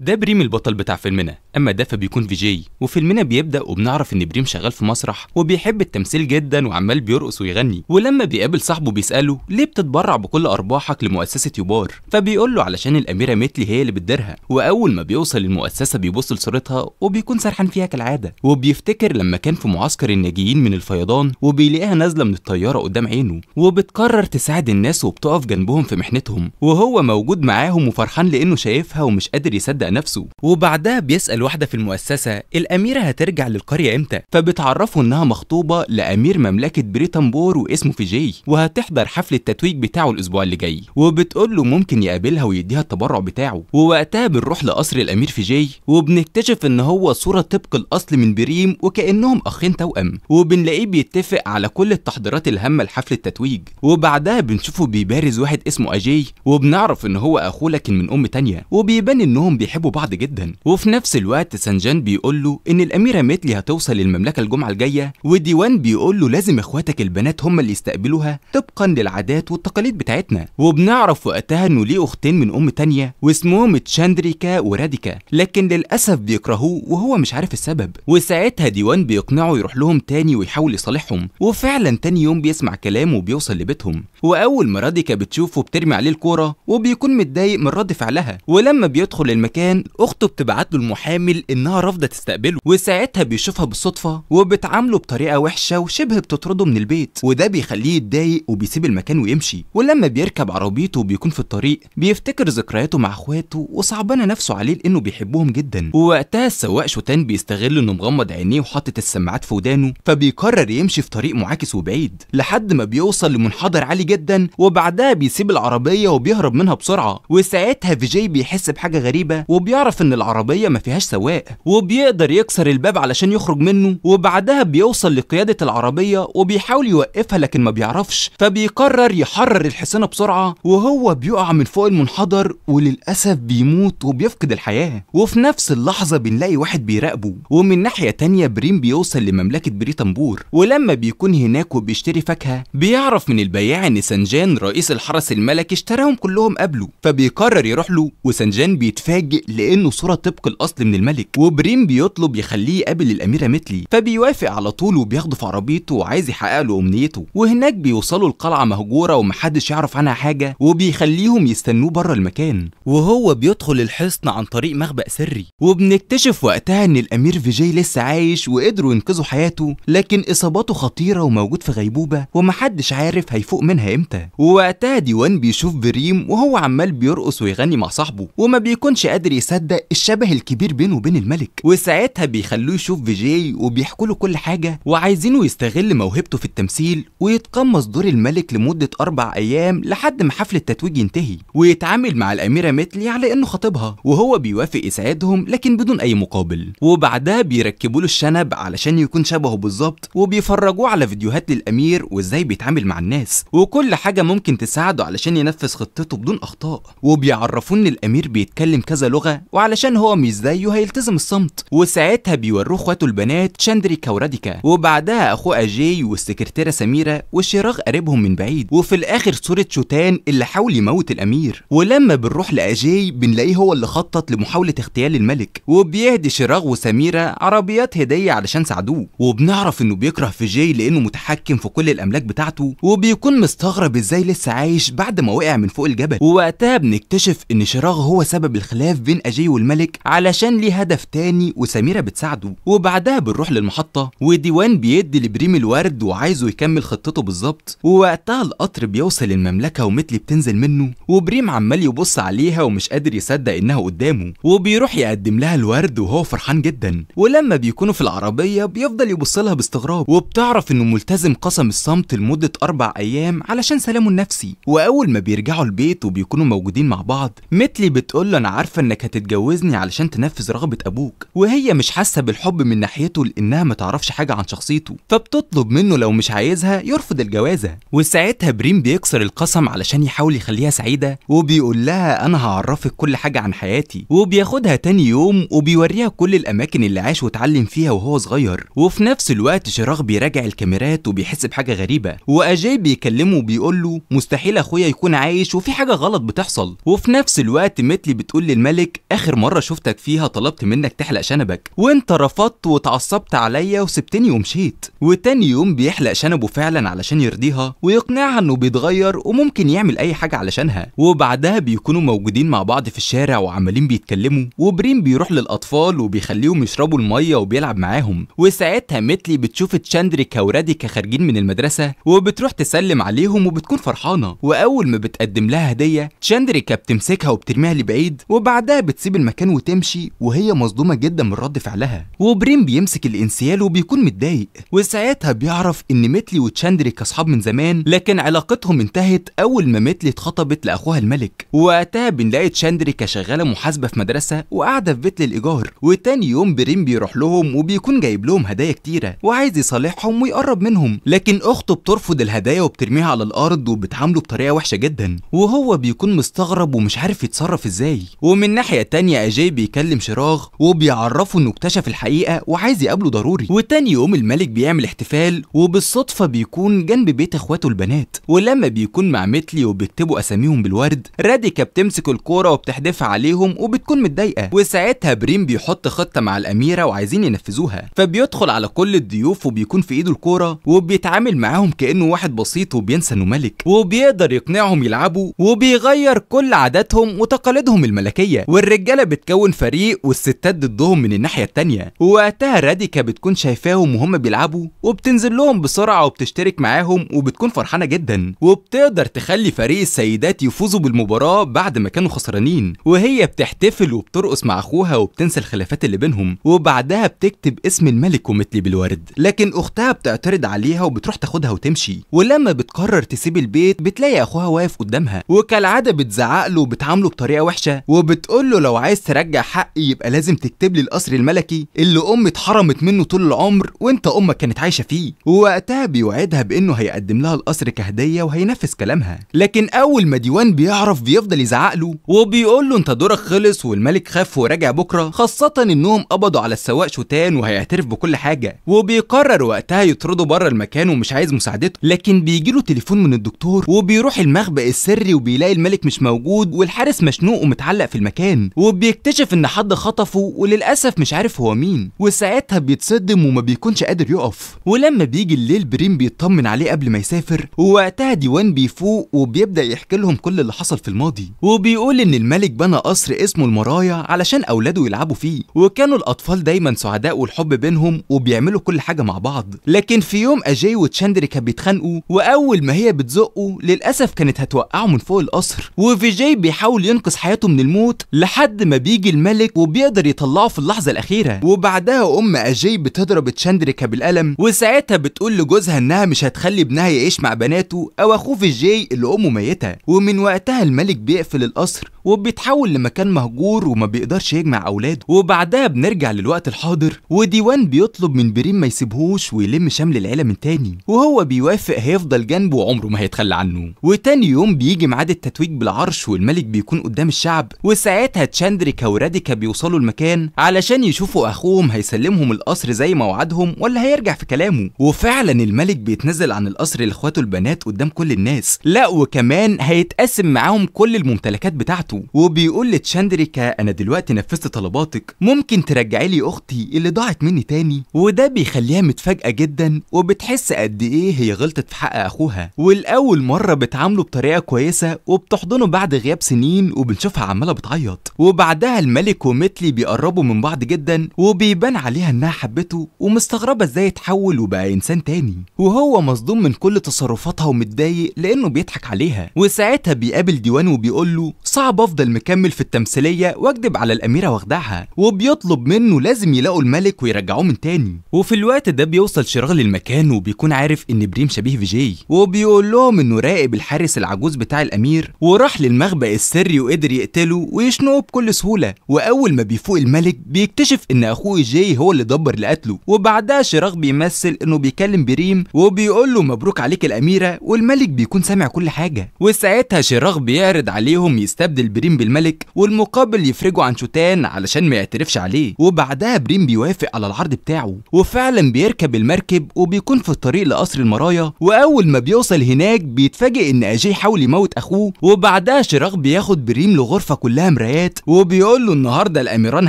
ده بريم البطل بتاع فيلمنا اما ده فبيكون في جي وفيلمنا بيبدا وبنعرف ان بريم شغال في مسرح وبيحب التمثيل جدا وعمال بيرقص ويغني ولما بيقابل صاحبه بيساله ليه بتتبرع بكل ارباحك لمؤسسه يوبار فبيقول له علشان الاميره ميتلي هي اللي بتديرها واول ما بيوصل المؤسسه بيبص لصورتها وبيكون سرحان فيها كالعاده وبيفتكر لما كان في معسكر الناجيين من الفيضان وبيلاقيها نازله من الطياره قدام عينه وبتقرر تساعد الناس وبتقف جنبهم في محنتهم وهو موجود معاهم وفرحان لانه شايفها ومش قادر يصدق يبدا نفسه وبعدها بيسال واحده في المؤسسه الاميره هترجع للقريه امتى فبتعرفه انها مخطوبه لامير مملكه بريتامبور واسمه فيجي وهتحضر حفل التتويج بتاعه الاسبوع اللي جاي وبتقول له ممكن يقابلها ويديها التبرع بتاعه ووقتها بنروح لقصر الامير فيجي وبنكتشف ان هو صوره طبق الاصل من بريم وكانهم اخين توأم وبنلاقيه بيتفق على كل التحضيرات الهامه لحفل التتويج وبعدها بنشوفه بيبارز واحد اسمه اجي وبنعرف ان هو اخوه لكن من ام تانية وبيبان انهم بيحبوا بيحبوا بعض جدا وفي نفس الوقت سانجان بيقول له ان الاميره ميتلي هتوصل المملكه الجمعه الجايه وديوان بيقول له لازم اخواتك البنات هم اللي يستقبلوها طبقا للعادات والتقاليد بتاعتنا وبنعرف وقتها انه ليه اختين من ام تانية واسمهم تشاندريكا وراديكا لكن للاسف بيكرهوه وهو مش عارف السبب وساعتها ديوان بيقنعه يروح لهم تاني ويحاول يصالحهم وفعلا تاني يوم بيسمع كلامه وبيوصل لبيتهم واول ما راديكا بتشوفه بترمي عليه الكوره وبيكون متضايق من رد فعلها ولما بيدخل المكان مكان اخته بتبعت له المحامل انها رافضه تستقبله وساعتها بيشوفها بالصدفه وبتعامله بطريقه وحشه وشبه بتطرده من البيت وده بيخليه يتضايق وبيسيب المكان ويمشي ولما بيركب عربيته وبيكون في الطريق بيفتكر ذكرياته مع اخواته وصعبانه نفسه عليه لانه بيحبهم جدا ووقتها السواق شوتان بيستغل انه مغمض عينيه وحاطط السماعات في ودانه فبيقرر يمشي في طريق معاكس وبعيد لحد ما بيوصل لمنحدر عالي جدا وبعدها بيسيب العربيه وبيهرب منها بسرعه وساعتها فيجي بيحس بحاجه غريبه وبيعرف ان العربيه ما فيهاش سواق وبيقدر يكسر الباب علشان يخرج منه وبعدها بيوصل لقياده العربيه وبيحاول يوقفها لكن ما بيعرفش فبيقرر يحرر الحصانه بسرعه وهو بيقع من فوق المنحدر وللاسف بيموت وبيفقد الحياه وفي نفس اللحظه بنلاقي واحد بيراقبه ومن ناحيه تانية بريم بيوصل لمملكه بريتنبور ولما بيكون هناك وبيشتري فاكهه بيعرف من البياع ان سنجان رئيس الحرس الملكي اشتراهم كلهم قبله فبيقرر يروح له وسنجان بيتفاجئ لانه صوره طبق الاصل من الملك وبريم بيطلب يخليه يقابل الاميره متلي فبيوافق على طول وبياخده في عربيته وعايز يحقق له امنيته وهناك بيوصلوا القلعه مهجوره ومحدش يعرف عنها حاجه وبيخليهم يستنوه بره المكان وهو بيدخل الحصن عن طريق مخبأ سري وبنكتشف وقتها ان الامير فيجي لسه عايش وقدروا ينقذوا حياته لكن اصاباته خطيره وموجود في غيبوبه ومحدش عارف هيفوق منها امتى ووقتها ديوان بيشوف بريم وهو عمال بيرقص ويغني مع صاحبه وما بيكونش قادر يصدق الشبه الكبير بينه وبين الملك وساعتها بيخلوه يشوف فيجي وبيحكوا له كل حاجه وعايزينه يستغل موهبته في التمثيل ويتقمص دور الملك لمده اربع ايام لحد ما حفل التتويج ينتهي ويتعامل مع الاميره متلي على انه خطيبها وهو بيوافق يساعدهم لكن بدون اي مقابل وبعدها بيركبوا له الشنب علشان يكون شبهه بالظبط وبيفرجوه على فيديوهات للامير وازاي بيتعامل مع الناس وكل حاجه ممكن تساعده علشان ينفذ خطته بدون اخطاء وبيعرفوه ان الامير بيتكلم كذا لغه اللغه وعلشان هو مش زيه هيلتزم الصمت وساعتها بيوروه اخواته البنات شاندريكا وراديكا وبعدها اخوه اجي والسكرتيره سميره وشراغ قريبهم من بعيد وفي الاخر صوره شوتان اللي حاول يموت الامير ولما بنروح لاجي بنلاقيه هو اللي خطط لمحاوله اغتيال الملك وبيهدي شراغ وسميره عربيات هديه علشان ساعدوه وبنعرف انه بيكره في جي لانه متحكم في كل الاملاك بتاعته وبيكون مستغرب ازاي لسه عايش بعد ما وقع من فوق الجبل ووقتها بنكتشف ان شراغ هو سبب الخلاف بين أجي والملك علشان ليه هدف تاني وسميرة بتساعده وبعدها بنروح للمحطة وديوان بيدي لبريم الورد وعايزه يكمل خطته بالظبط ووقتها القطر بيوصل المملكة ومتلي بتنزل منه وبريم عمال يبص عليها ومش قادر يصدق إنها قدامه وبيروح يقدم لها الورد وهو فرحان جدا ولما بيكونوا في العربية بيفضل يبص لها باستغراب وبتعرف إنه ملتزم قسم الصمت لمدة أربع أيام علشان سلامه النفسي وأول ما بيرجعوا البيت وبيكونوا موجودين مع بعض متلي بتقول له أنا عارفة إنك انك هتتجوزني علشان تنفذ رغبه ابوك وهي مش حاسه بالحب من ناحيته لانها ما تعرفش حاجه عن شخصيته فبتطلب منه لو مش عايزها يرفض الجوازه وساعتها بريم بيكسر القسم علشان يحاول يخليها سعيده وبيقول لها انا هعرفك كل حاجه عن حياتي وبياخدها تاني يوم وبيوريها كل الاماكن اللي عاش واتعلم فيها وهو صغير وفي نفس الوقت شراغ بيراجع الكاميرات وبيحس بحاجه غريبه واجاي بيكلمه وبيقول له مستحيل اخويا يكون عايش وفي حاجه غلط بتحصل وفي نفس الوقت متلي بتقول للملك لك اخر مره شفتك فيها طلبت منك تحلق شنبك وانت رفضت وتعصبت عليا وسبتني ومشيت وتاني يوم بيحلق شنبه فعلا علشان يرضيها ويقنعها انه بيتغير وممكن يعمل اي حاجه علشانها وبعدها بيكونوا موجودين مع بعض في الشارع وعمالين بيتكلموا وبريم بيروح للاطفال وبيخليهم يشربوا الميه وبيلعب معاهم وساعتها متلي بتشوف تشاندريكا وراديكا خارجين من المدرسه وبتروح تسلم عليهم وبتكون فرحانه واول ما بتقدم لها هديه تشاندريكا بتمسكها وبترميها لبعيد وبعدها بعدها بتسيب المكان وتمشي وهي مصدومة جدا من رد فعلها وبريم بيمسك الانسيال وبيكون متضايق وساعتها بيعرف ان ميتلي وتشاندري كاصحاب من زمان لكن علاقتهم انتهت اول ما ميتلي اتخطبت لاخوها الملك وقتها بنلاقي تشاندري كشغالة محاسبة في مدرسة وقاعدة في بيت للايجار وتاني يوم بريم بيروح لهم وبيكون جايب لهم هدايا كتيرة وعايز يصالحهم ويقرب منهم لكن اخته بترفض الهدايا وبترميها على الارض وبتعامله بطريقة وحشة جدا وهو بيكون مستغرب ومش عارف يتصرف ازاي ومن الناحية التانية أجاي بيكلم شراغ وبيعرفه إنه اكتشف الحقيقة وعايز يقابله ضروري وتاني يوم الملك بيعمل احتفال وبالصدفة بيكون جنب بيت إخواته البنات ولما بيكون مع متلي وبيكتبوا أساميهم بالورد راديكا بتمسك الكورة وبتحدفها عليهم وبتكون متضايقة وساعتها بريم بيحط خطة مع الأميرة وعايزين ينفذوها فبيدخل على كل الضيوف وبيكون في إيده الكورة وبيتعامل معاهم كأنه واحد بسيط وبينسى إنه ملك وبيقدر يقنعهم يلعبوا وبيغير كل عاداتهم وتقاليدهم الملكية والرجاله بتكون فريق والستات ضدهم من الناحيه التانيه ووقتها راديكا بتكون شايفاهم وهم بيلعبوا وبتنزل لهم بسرعه وبتشترك معاهم وبتكون فرحانه جدا وبتقدر تخلي فريق السيدات يفوزوا بالمباراه بعد ما كانوا خسرانين وهي بتحتفل وبترقص مع اخوها وبتنسى الخلافات اللي بينهم وبعدها بتكتب اسم الملك ومتلي بالورد لكن اختها بتعترض عليها وبتروح تاخدها وتمشي ولما بتقرر تسيب البيت بتلاقي اخوها واقف قدامها وكالعاده بتزعق له وبتعامله بطريقه وحشه وبتقول بتقول له لو عايز ترجع حقي يبقى لازم تكتب لي القصر الملكي اللي امي اتحرمت منه طول العمر وانت امك كانت عايشه فيه ووقتها بيوعدها بانه هيقدم لها القصر كهديه وهينفذ كلامها لكن اول ما ديوان بيعرف بيفضل يزعق له وبيقول له انت دورك خلص والملك خاف وراجع بكره خاصه انهم قبضوا على السواق شوتان وهيعترف بكل حاجه وبيقرر وقتها يطرده بره المكان ومش عايز مساعدته لكن بيجي له تليفون من الدكتور وبيروح المخبأ السري وبيلاقي الملك مش موجود والحارس مشنوق ومتعلق في المكان مكان وبيكتشف ان حد خطفه وللاسف مش عارف هو مين وساعتها بيتصدم وما بيكونش قادر يقف ولما بيجي الليل بريم بيطمن عليه قبل ما يسافر ووقتها ديوان بيفوق وبيبدا يحكي لهم كل اللي حصل في الماضي وبيقول ان الملك بنى قصر اسمه المرايا علشان اولاده يلعبوا فيه وكانوا الاطفال دايما سعداء والحب بينهم وبيعملوا كل حاجه مع بعض لكن في يوم اجاي وتشاندريكا بيتخانقوا واول ما هي بتزقه للاسف كانت هتوقعه من فوق القصر وفيجاي بيحاول ينقذ حياته من الموت لحد ما بيجي الملك وبيقدر يطلعه في اللحظه الاخيره وبعدها ام اجي بتضرب تشاندريكا بالقلم وساعتها بتقول لجوزها انها مش هتخلي ابنها يعيش مع بناته او اخوه في جاي اللي امه ميته ومن وقتها الملك بيقفل القصر وبيتحول لمكان مهجور وما بيقدرش يجمع اولاده وبعدها بنرجع للوقت الحاضر وديوان بيطلب من بريم ما يسيبهوش ويلم شمل العيله من تاني وهو بيوافق هيفضل جنبه وعمره ما هيتخلى عنه وتاني يوم بيجي ميعاد التتويج بالعرش والملك بيكون قدام الشعب وساعتها ساعتها تشاندريكا وراديكا بيوصلوا المكان علشان يشوفوا اخوهم هيسلمهم القصر زي ما وعدهم ولا هيرجع في كلامه وفعلا الملك بيتنزل عن القصر لاخواته البنات قدام كل الناس لا وكمان هيتقسم معاهم كل الممتلكات بتاعته وبيقول لتشاندريكا انا دلوقتي نفذت طلباتك ممكن ترجعي لي اختي اللي ضاعت مني تاني وده بيخليها متفاجئه جدا وبتحس قد ايه هي غلطت في حق اخوها والاول مره بتعامله بطريقه كويسه وبتحضنه بعد غياب سنين وبنشوفها عماله بتعيط الابيض وبعدها الملك ومتلي بيقربوا من بعض جدا وبيبان عليها انها حبته ومستغربه ازاي اتحول وبقى انسان تاني وهو مصدوم من كل تصرفاتها ومتضايق لانه بيضحك عليها وساعتها بيقابل ديوان وبيقول له صعب افضل مكمل في التمثيليه واكدب على الاميره واخدعها وبيطلب منه لازم يلاقوا الملك ويرجعوه من تاني وفي الوقت ده بيوصل شراغ للمكان وبيكون عارف ان بريم شبيه فيجي وبيقول لهم انه راقب الحارس العجوز بتاع الامير وراح للمخبأ السري وقدر يقتله ويشنو بيخنقه بكل سهولة وأول ما بيفوق الملك بيكتشف إن أخوه جاي هو اللي دبر لقتله وبعدها شراغ بيمثل إنه بيكلم بريم وبيقول له مبروك عليك الأميرة والملك بيكون سامع كل حاجة وساعتها شراغ بيعرض عليهم يستبدل بريم بالملك والمقابل يفرجوا عن شوتان علشان ما يعترفش عليه وبعدها بريم بيوافق على العرض بتاعه وفعلا بيركب المركب وبيكون في الطريق لقصر المرايا وأول ما بيوصل هناك بيتفاجئ إن أجي حاول يموت أخوه وبعدها شراغ بياخد بريم لغرفة كلها مرايات الحياة وبيقول له النهارده الأميران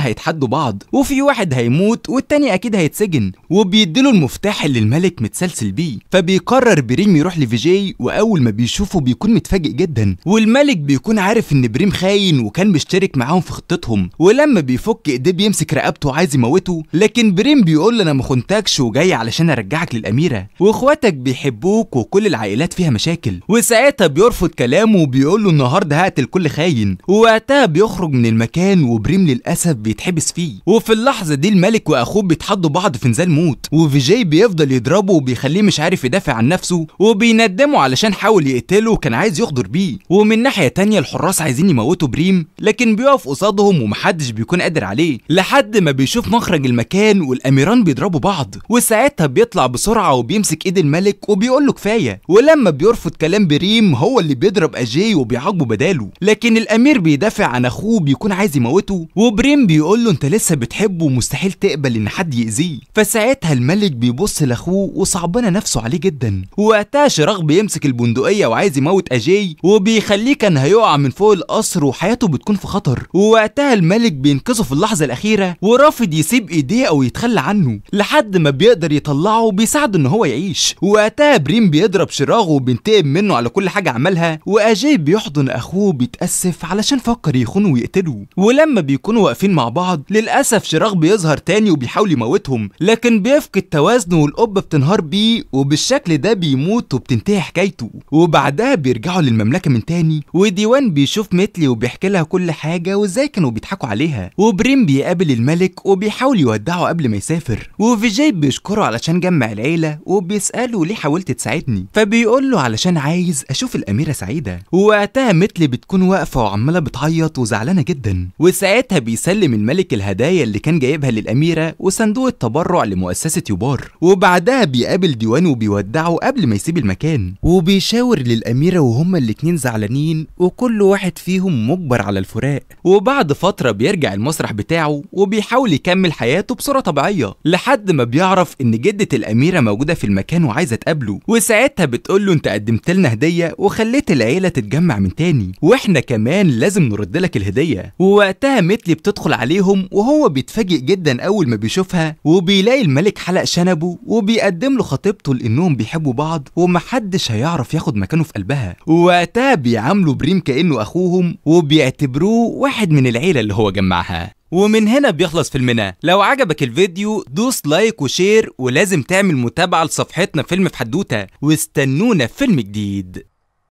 هيتحدوا بعض وفي واحد هيموت والتاني أكيد هيتسجن وبيديله المفتاح اللي الملك متسلسل بيه فبيقرر بريم يروح لفيجي وأول ما بيشوفه بيكون متفاجئ جدا والملك بيكون عارف إن بريم خاين وكان مشترك معاهم في خطتهم ولما بيفك إيديه بيمسك رقبته وعايز يموته لكن بريم بيقول له أنا ما خنتكش وجاي علشان أرجعك للأميرة وإخواتك بيحبوك وكل العائلات فيها مشاكل وساعتها بيرفض كلامه وبيقول له النهارده هقتل كل خاين ووقتها بيخرج بيخرج من المكان وبريم للاسف بيتحبس فيه وفي اللحظه دي الملك واخوه بيتحدوا بعض في نزال موت وفيجاي بيفضل يضربه وبيخليه مش عارف يدافع عن نفسه وبيندمه علشان حاول يقتله وكان عايز يخضر بيه ومن ناحيه تانية الحراس عايزين يموتوا بريم لكن بيقف قصادهم ومحدش بيكون قادر عليه لحد ما بيشوف مخرج المكان والاميران بيضربوا بعض وساعتها بيطلع بسرعه وبيمسك ايد الملك وبيقول له كفايه ولما بيرفض كلام بريم هو اللي بيضرب اجي وبيعاقبه بداله لكن الامير بيدافع عن اخوه اخوه بيكون عايز يموته وبريم بيقول له انت لسه بتحبه ومستحيل تقبل ان حد يأذيه فساعتها الملك بيبص لاخوه وصعبنا نفسه عليه جدا وقتها شراغ بيمسك البندقيه وعايز يموت اجي وبيخليه كان هيقع من فوق القصر وحياته بتكون في خطر ووقتها الملك بينقذه في اللحظه الاخيره ورافض يسيب ايديه او يتخلى عنه لحد ما بيقدر يطلعه وبيساعده ان هو يعيش وقتها بريم بيضرب شراغه وبينتقم منه على كل حاجه عملها واجي بيحضن اخوه بيتاسف علشان فكر يخونه ويقتلوا ولما بيكونوا واقفين مع بعض للاسف شراغ بيظهر تاني وبيحاول يموتهم لكن بيفقد توازنه والقبه بتنهار بيه وبالشكل ده بيموت وبتنتهي حكايته وبعدها بيرجعوا للمملكه من تاني وديوان بيشوف متلي وبيحكي لها كل حاجه وازاي كانوا بيضحكوا عليها وبريم بيقابل الملك وبيحاول يودعه قبل ما يسافر وفيجاي بيشكره علشان جمع العيله وبيساله ليه حاولت تساعدني فبيقول له علشان عايز اشوف الاميره سعيده ووقتها متلي بتكون واقفه وعماله بتعيط وزعلانه زعلانه جدا وساعتها بيسلم الملك الهدايا اللي كان جايبها للاميره وصندوق التبرع لمؤسسه يوبار وبعدها بيقابل ديوان وبيودعه قبل ما يسيب المكان وبيشاور للاميره وهما الاتنين زعلانين وكل واحد فيهم مجبر على الفراق وبعد فتره بيرجع المسرح بتاعه وبيحاول يكمل حياته بصوره طبيعيه لحد ما بيعرف ان جده الاميره موجوده في المكان وعايزه تقابله وساعتها بتقول له انت قدمت لنا هديه وخليت العيله تتجمع من تاني واحنا كمان لازم نرد لك الهديه ووقتها متلي بتدخل عليهم وهو بيتفاجئ جدا اول ما بيشوفها وبيلاقي الملك حلق شنبه وبيقدم له خطيبته لانهم بيحبوا بعض ومحدش هيعرف ياخد مكانه في قلبها ووقتها بيعاملوا بريم كانه اخوهم وبيعتبروه واحد من العيله اللي هو جمعها ومن هنا بيخلص فيلمنا لو عجبك الفيديو دوس لايك وشير ولازم تعمل متابعة لصفحتنا فيلم في حدوتة واستنونا فيلم جديد